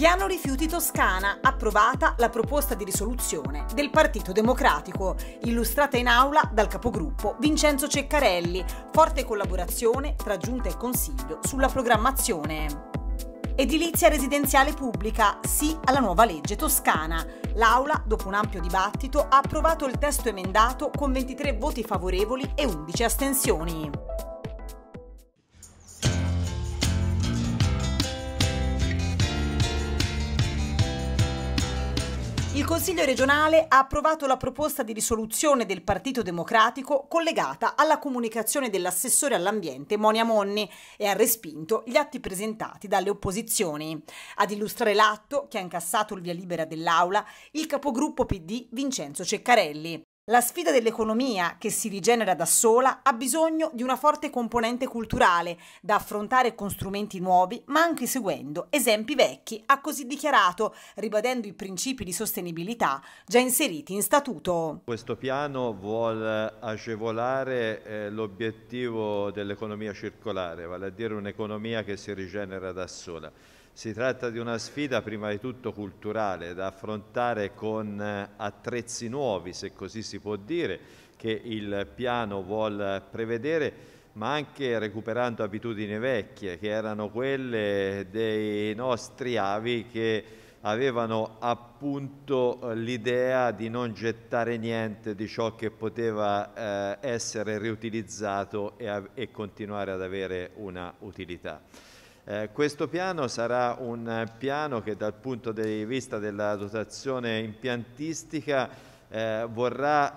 Piano rifiuti Toscana, approvata la proposta di risoluzione del Partito Democratico, illustrata in aula dal capogruppo Vincenzo Ceccarelli, forte collaborazione tra Giunta e Consiglio sulla programmazione. Edilizia residenziale pubblica, sì alla nuova legge toscana. L'Aula, dopo un ampio dibattito, ha approvato il testo emendato con 23 voti favorevoli e 11 astensioni. Il Consiglio regionale ha approvato la proposta di risoluzione del Partito Democratico collegata alla comunicazione dell'assessore all'ambiente Monia Monni e ha respinto gli atti presentati dalle opposizioni. Ad illustrare l'atto, che ha incassato il via libera dell'Aula, il capogruppo PD Vincenzo Ceccarelli. La sfida dell'economia, che si rigenera da sola, ha bisogno di una forte componente culturale, da affrontare con strumenti nuovi, ma anche seguendo esempi vecchi, ha così dichiarato, ribadendo i principi di sostenibilità già inseriti in statuto. Questo piano vuole agevolare eh, l'obiettivo dell'economia circolare, vale a dire un'economia che si rigenera da sola. Si tratta di una sfida prima di tutto culturale da affrontare con eh, attrezzi nuovi, se così si può dire, che il piano vuol prevedere ma anche recuperando abitudini vecchie che erano quelle dei nostri avi che avevano appunto l'idea di non gettare niente di ciò che poteva eh, essere riutilizzato e, e continuare ad avere una utilità. Eh, questo piano sarà un piano che dal punto di vista della dotazione impiantistica eh, vorrà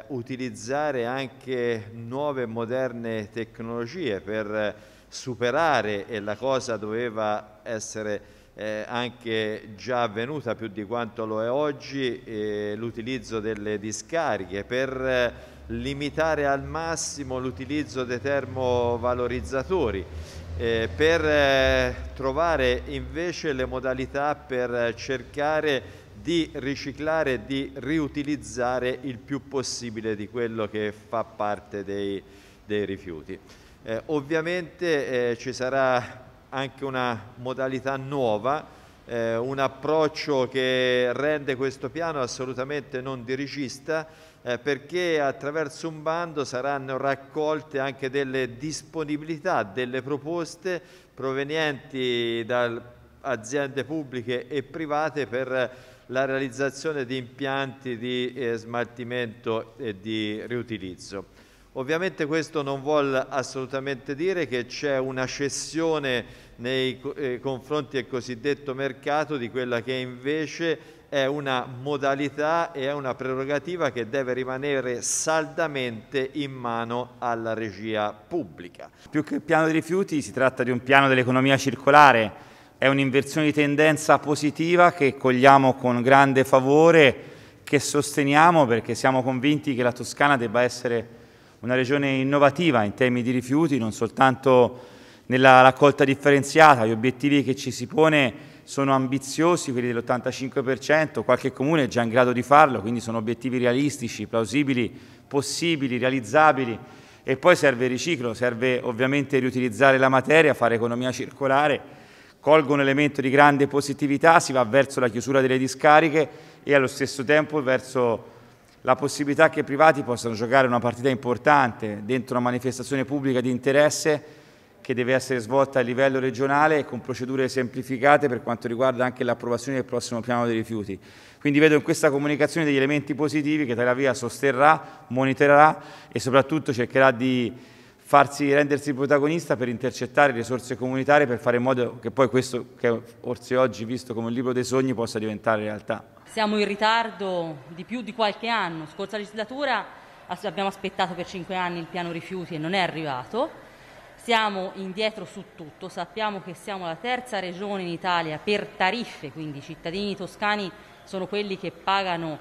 eh, utilizzare anche nuove moderne tecnologie per superare, e la cosa doveva essere eh, anche già avvenuta più di quanto lo è oggi, eh, l'utilizzo delle discariche per eh, limitare al massimo l'utilizzo dei termovalorizzatori eh, per eh, trovare invece le modalità per eh, cercare di riciclare e di riutilizzare il più possibile di quello che fa parte dei, dei rifiuti. Eh, ovviamente eh, ci sarà anche una modalità nuova, eh, un approccio che rende questo piano assolutamente non dirigista eh, perché attraverso un bando saranno raccolte anche delle disponibilità, delle proposte provenienti da aziende pubbliche e private per la realizzazione di impianti di eh, smaltimento e di riutilizzo. Ovviamente questo non vuol assolutamente dire che c'è una cessione nei eh, confronti del cosiddetto mercato di quella che invece è una modalità e è una prerogativa che deve rimanere saldamente in mano alla regia pubblica. Più che il piano dei rifiuti si tratta di un piano dell'economia circolare, è un'inversione di tendenza positiva che cogliamo con grande favore, che sosteniamo perché siamo convinti che la Toscana debba essere una regione innovativa in temi di rifiuti, non soltanto nella raccolta differenziata, gli obiettivi che ci si pone sono ambiziosi, quelli dell'85%, qualche comune è già in grado di farlo, quindi sono obiettivi realistici, plausibili, possibili, realizzabili. E poi serve il riciclo, serve ovviamente riutilizzare la materia, fare economia circolare, colgo un elemento di grande positività, si va verso la chiusura delle discariche e allo stesso tempo verso la possibilità che i privati possano giocare una partita importante dentro una manifestazione pubblica di interesse che deve essere svolta a livello regionale con procedure semplificate per quanto riguarda anche l'approvazione del prossimo piano dei rifiuti. Quindi vedo in questa comunicazione degli elementi positivi che Tel Aviv sosterrà, monitorerà e soprattutto cercherà di farsi rendersi protagonista per intercettare risorse comunitarie per fare in modo che poi questo che forse oggi visto come un libro dei sogni possa diventare realtà. Siamo in ritardo di più di qualche anno, scorsa legislatura abbiamo aspettato per cinque anni il piano rifiuti e non è arrivato stiamo indietro su tutto, sappiamo che siamo la terza regione in Italia per tariffe, quindi i cittadini toscani sono quelli che pagano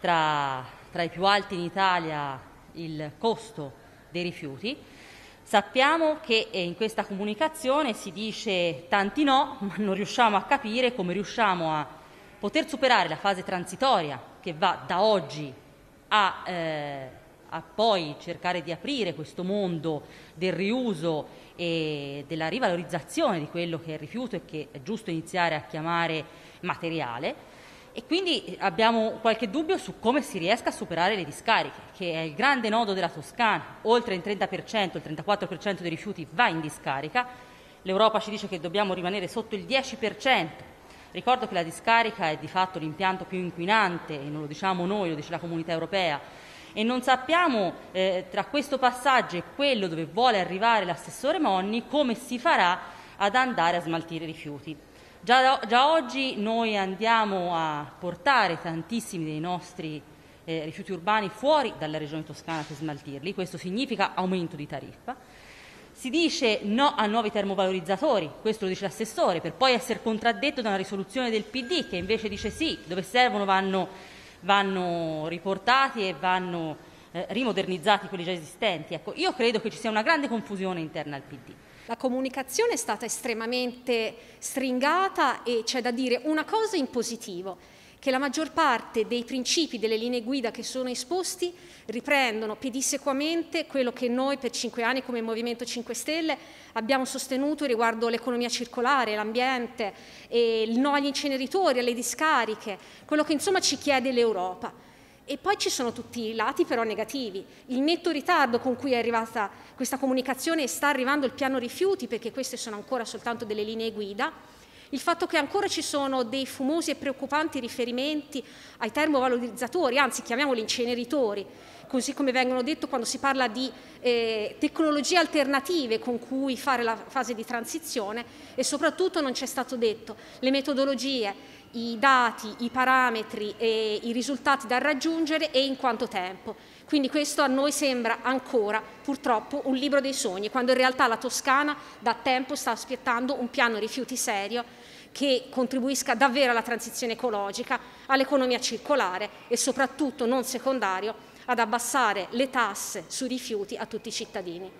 tra, tra i più alti in Italia il costo dei rifiuti. Sappiamo che eh, in questa comunicazione si dice tanti no, ma non riusciamo a capire come riusciamo a poter superare la fase transitoria che va da oggi a eh, a poi cercare di aprire questo mondo del riuso e della rivalorizzazione di quello che è rifiuto e che è giusto iniziare a chiamare materiale. E quindi abbiamo qualche dubbio su come si riesca a superare le discariche, che è il grande nodo della Toscana. Oltre il 30%, il 34% dei rifiuti va in discarica. L'Europa ci dice che dobbiamo rimanere sotto il 10%. Ricordo che la discarica è di fatto l'impianto più inquinante, e non lo diciamo noi, lo dice la comunità europea, e non sappiamo eh, tra questo passaggio e quello dove vuole arrivare l'assessore Monni come si farà ad andare a smaltire i rifiuti. Già, già oggi noi andiamo a portare tantissimi dei nostri eh, rifiuti urbani fuori dalla regione toscana per smaltirli, questo significa aumento di tariffa. Si dice no a nuovi termovalorizzatori, questo lo dice l'assessore, per poi essere contraddetto da una risoluzione del PD che invece dice sì, dove servono vanno vanno riportati e vanno eh, rimodernizzati quelli già esistenti. Ecco, io credo che ci sia una grande confusione interna al PD. La comunicazione è stata estremamente stringata e c'è da dire una cosa in positivo, che la maggior parte dei principi delle linee guida che sono esposti riprendono pedissequamente quello che noi per cinque anni come Movimento 5 Stelle abbiamo sostenuto riguardo l'economia circolare, l'ambiente, il no agli inceneritori, alle discariche, quello che insomma ci chiede l'Europa. E poi ci sono tutti i lati però negativi. Il netto ritardo con cui è arrivata questa comunicazione e sta arrivando il piano rifiuti, perché queste sono ancora soltanto delle linee guida, il fatto che ancora ci sono dei fumosi e preoccupanti riferimenti ai termovalorizzatori, anzi chiamiamoli inceneritori, così come vengono detto quando si parla di eh, tecnologie alternative con cui fare la fase di transizione e soprattutto non ci è stato detto le metodologie, i dati, i parametri e i risultati da raggiungere e in quanto tempo. Quindi questo a noi sembra ancora purtroppo un libro dei sogni, quando in realtà la Toscana da tempo sta aspettando un piano rifiuti serio che contribuisca davvero alla transizione ecologica, all'economia circolare e soprattutto non secondario ad abbassare le tasse sui rifiuti a tutti i cittadini.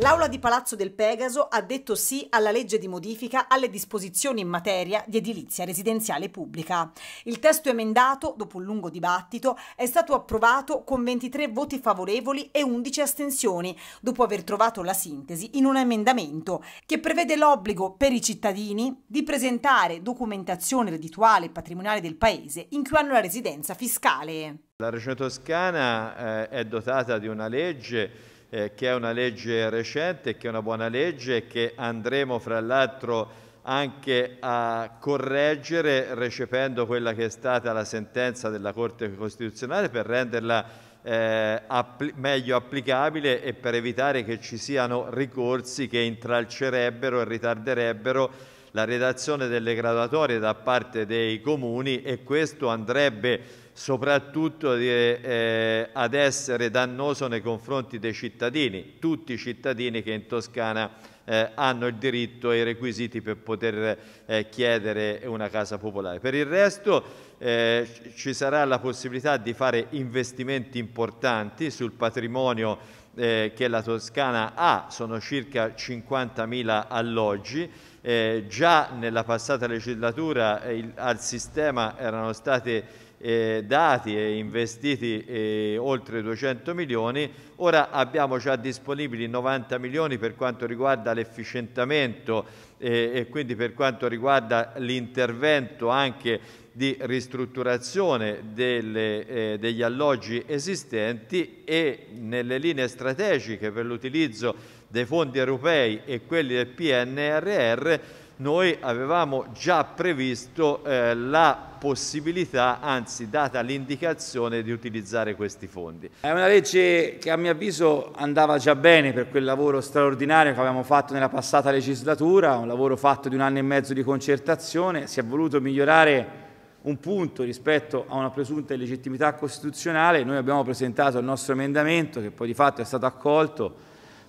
L'Aula di Palazzo del Pegaso ha detto sì alla legge di modifica alle disposizioni in materia di edilizia residenziale pubblica. Il testo emendato, dopo un lungo dibattito, è stato approvato con 23 voti favorevoli e 11 astensioni, dopo aver trovato la sintesi in un emendamento che prevede l'obbligo per i cittadini di presentare documentazione reddituale e patrimoniale del Paese in cui hanno la residenza fiscale. La Regione Toscana eh, è dotata di una legge eh, che è una legge recente, che è una buona legge e che andremo fra l'altro anche a correggere recependo quella che è stata la sentenza della Corte Costituzionale per renderla eh, appli- meglio applicabile e per evitare che ci siano ricorsi che intralcerebbero e ritarderebbero la redazione delle graduatorie da parte dei comuni e questo andrebbe soprattutto eh, eh, ad essere dannoso nei confronti dei cittadini, tutti i cittadini che in Toscana eh, hanno il diritto e i requisiti per poter eh, chiedere una casa popolare. Per il resto eh, ci sarà la possibilità di fare investimenti importanti sul patrimonio eh, che la Toscana ha, sono circa 50.000 alloggi, già nella passata legislatura il, al sistema erano state eh, dati e investiti eh, oltre 200 milioni, ora abbiamo già disponibili 90 milioni per quanto riguarda l'efficientamento eh, e quindi per quanto riguarda l'intervento anche di ristrutturazione delle, eh, degli alloggi esistenti e nelle linee strategiche per l'utilizzo dei fondi europei e quelli del PNRR noi avevamo già previsto eh, la possibilità, anzi data l'indicazione di utilizzare questi fondi. È una legge che a mio avviso andava già bene per quel lavoro straordinario che avevamo fatto nella passata legislatura, un lavoro fatto di un anno e mezzo di concertazione, si è voluto migliorare un punto rispetto a una presunta illegittimità costituzionale, noi abbiamo presentato il nostro emendamento che poi di fatto è stato accolto,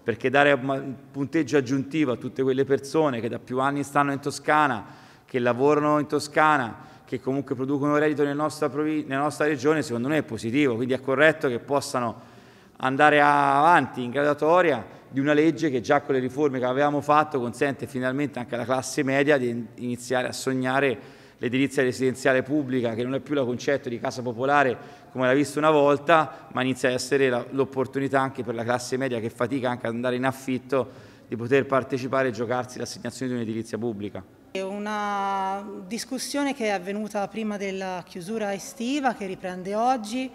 perché dare un punteggio aggiuntivo a tutte quelle persone che da più anni stanno in Toscana, che lavorano in Toscana, che comunque producono reddito nella nostra, nella nostra regione, secondo me è positivo, quindi è corretto che possano andare avanti in gradatoria di una legge che già con le riforme che avevamo fatto consente finalmente anche alla classe media di iniziare a sognare l'edilizia residenziale pubblica che non è più la concetto di casa popolare come l'ha visto una volta, ma inizia a essere l'opportunità anche per la classe media che fatica anche ad andare in affitto di poter partecipare e giocarsi l'assegnazione di un'edilizia pubblica. È una discussione che è avvenuta prima della chiusura estiva che riprende oggi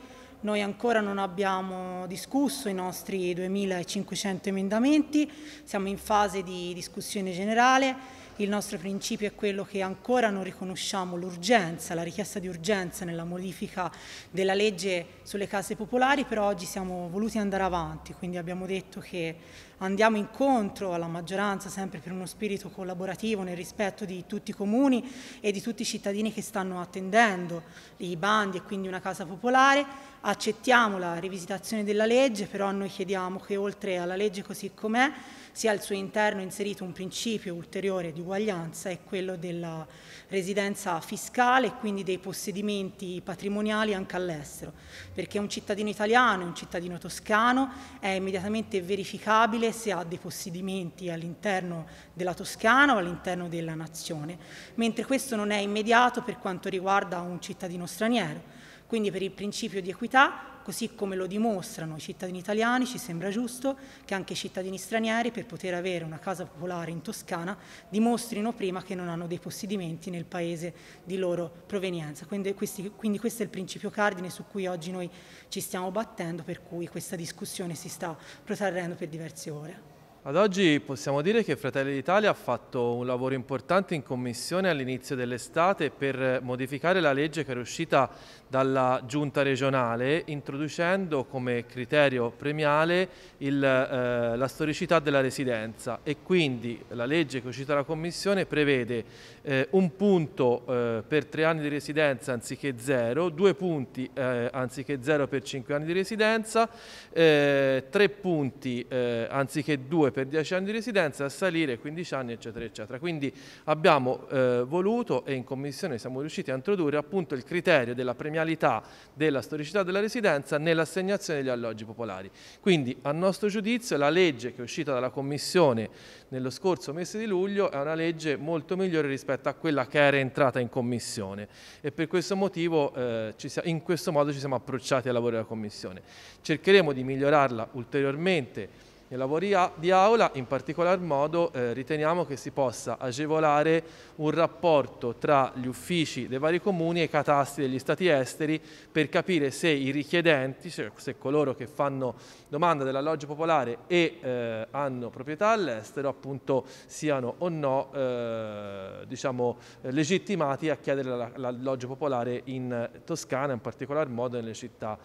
noi ancora non abbiamo discusso i nostri 2.500 emendamenti, siamo in fase di discussione generale, il nostro principio è quello che ancora non riconosciamo l'urgenza, la richiesta di urgenza nella modifica della legge sulle case popolari, però oggi siamo voluti andare avanti, quindi abbiamo detto che andiamo incontro alla maggioranza sempre per uno spirito collaborativo nel rispetto di tutti i comuni e di tutti i cittadini che stanno attendendo i bandi e quindi una casa popolare accettiamo la rivisitazione della legge, però noi chiediamo che oltre alla legge così com'è sia al suo interno inserito un principio ulteriore di uguaglianza, è quello della residenza fiscale e quindi dei possedimenti patrimoniali anche all'estero, perché un cittadino italiano e un cittadino toscano è immediatamente verificabile se ha dei possedimenti all'interno della Toscana o all'interno della nazione, mentre questo non è immediato per quanto riguarda un cittadino straniero quindi per il principio di equità, così come lo dimostrano i cittadini italiani, ci sembra giusto che anche i cittadini stranieri, per poter avere una casa popolare in Toscana, dimostrino prima che non hanno dei possedimenti nel paese di loro provenienza. Quindi, questi, quindi questo è il principio cardine su cui oggi noi ci stiamo battendo, per cui questa discussione si sta protrarrendo per diverse ore. Ad oggi possiamo dire che Fratelli d'Italia ha fatto un lavoro importante in commissione all'inizio dell'estate per modificare la legge che era uscita dalla giunta regionale introducendo come criterio premiale il, eh, la storicità della residenza e quindi la legge che è uscita dalla commissione prevede eh, un punto eh, per tre anni di residenza anziché zero, due punti eh, anziché zero per cinque anni di residenza, eh, tre punti eh, anziché due per dieci anni di residenza, a salire 15 anni eccetera eccetera. Quindi abbiamo eh, voluto e in commissione siamo riusciti a introdurre appunto il criterio della premialità della storicità della residenza nell'assegnazione degli alloggi popolari. Quindi a nostro giudizio la legge che è uscita dalla commissione nello scorso mese di luglio è una legge molto migliore rispetto rispetto a quella che era entrata in commissione e per questo motivo eh, siamo, in questo modo ci siamo approcciati al lavoro della commissione. Cercheremo di migliorarla ulteriormente nei lavori di aula in particolar modo eh, riteniamo che si possa agevolare un rapporto tra gli uffici dei vari comuni e i catasti degli stati esteri per capire se i richiedenti, cioè se coloro che fanno domanda dell'alloggio popolare e eh, hanno proprietà all'estero appunto siano o no eh, diciamo, legittimati a chiedere l'alloggio popolare in Toscana, in particolar modo nelle città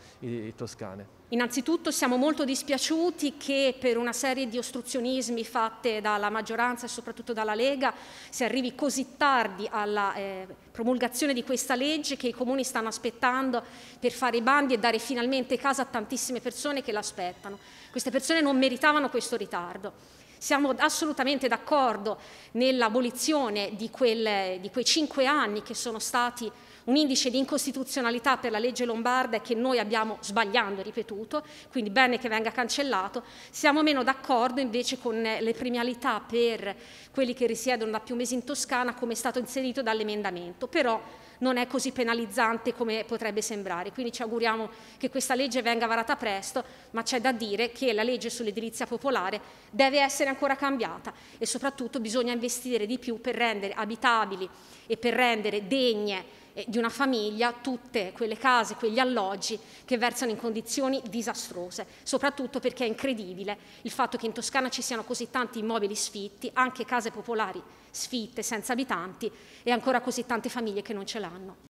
toscane. Innanzitutto siamo molto dispiaciuti che per una serie di ostruzionismi fatte dalla maggioranza e soprattutto dalla Lega si arrivi così tardi alla eh, promulgazione di questa legge che i comuni stanno aspettando per fare i bandi e dare finalmente casa a tantissime persone che l'aspettano. Queste persone non meritavano questo ritardo. Siamo assolutamente d'accordo nell'abolizione di, di, quei cinque anni che sono stati un indice di incostituzionalità per la legge lombarda che noi abbiamo sbagliando, ripetuto, quindi bene che venga cancellato. Siamo meno d'accordo invece con eh, le premialità per quelli che risiedono da più mesi in Toscana come è stato inserito dall'emendamento, però non è così penalizzante come potrebbe sembrare, quindi ci auguriamo che questa legge venga varata presto, ma c'è da dire che la legge sull'edilizia popolare deve essere ancora cambiata e soprattutto bisogna investire di più per rendere abitabili e per rendere degne di una famiglia tutte quelle case, quegli alloggi che versano in condizioni disastrose, soprattutto perché è incredibile il fatto che in Toscana ci siano così tanti immobili sfitti, anche case popolari sfitte, senza abitanti e ancora così tante famiglie che non ce l'hanno.